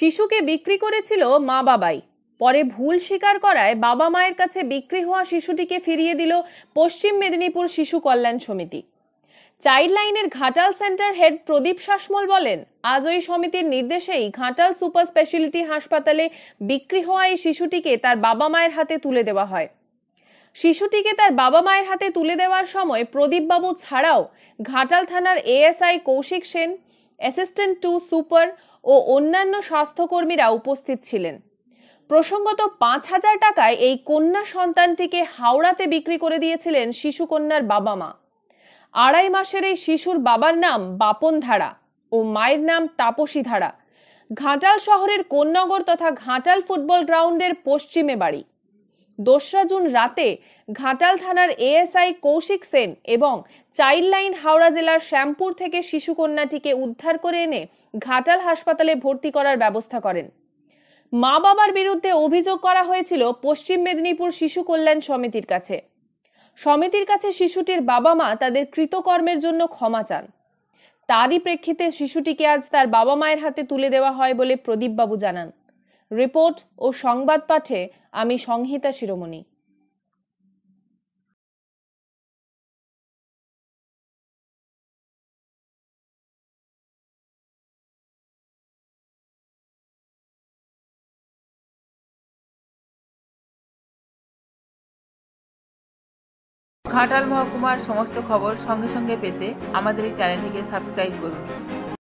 শিশুকে বিক্রি করেছিল মা বাবাই পরে ভুল স্বীকার করায় বাবা মায়ের কাছে বিক্রি হওয়া শিশুটিকে ফিরিয়ে দিল পশ্চিম মেদিনীপুর শিশু কল্যাণ সমিতি চাইল্ড লাইনের ঘাটাল সেন্টার হেড প্রদীপ শাসমল বলেন আজ ওই সমিতির নির্দেশেই ঘাটাল সুপার স্পেশালিটি হাসপাতালে বিক্রি হওয়া এই শিশুটিকে তার বাবা মায়ের হাতে তুলে দেওয়া হয় শিশুটিকে তার বাবা মায়ের হাতে তুলে দেওয়ার সময় প্রদীপবাবু ছাড়াও ঘাটাল থানার ASI Kaushik Sen assistant to super ও অন্যান্য স্বাস্থ্যকর্মীরা উপস্থিত ছিলেন প্রসঙ্গত পাঁচ হাজার টাকায় এই কন্যা সন্তানটিকে হাওড়াতে বিক্রি করে দিয়েছিলেন শিশুকন্যার বাবা মা আড়াই মাসের এই শিশুর বাবার নাম বাপন ধারা ও মায়ের নাম তাপসী ধারা ঘাটাল শহরের কোন্নগর তথা ঘাটাল ফুটবল গ্রাউন্ডের পশ্চিমে বাড়ি দোসরা জুন রাতে ঘাটাল থানার এএসআই কৌশিক সেন এবং চাইল্ড লাইন হাওড়া জেলার শ্যামপুর থেকে শিশুকন্যাটিকে উদ্ধার করে এনে ঘাটাল হাসপাতালে ভর্তি করার ব্যবস্থা করেন মা বাবার বিরুদ্ধে অভিযোগ করা হয়েছিল পশ্চিম মেদিনীপুর শিশু কল্যাণ সমিতির কাছে সমিতির কাছে শিশুটির বাবা মা তাদের কৃতকর্মের জন্য ক্ষমা চান তারই প্রেক্ষিতে শিশুটিকে আজ তার বাবা মায়ের হাতে তুলে দেওয়া হয় বলে প্রদীপবাবু জানান রিপোর্ট ও সংবাদ পাঠে আমি সংহিতা শিরোমণি ঘাটাল মহকুমার সমস্ত খবর সঙ্গে সঙ্গে পেতে আমাদের এই চ্যানেলটিকে সাবস্ক্রাইব করুন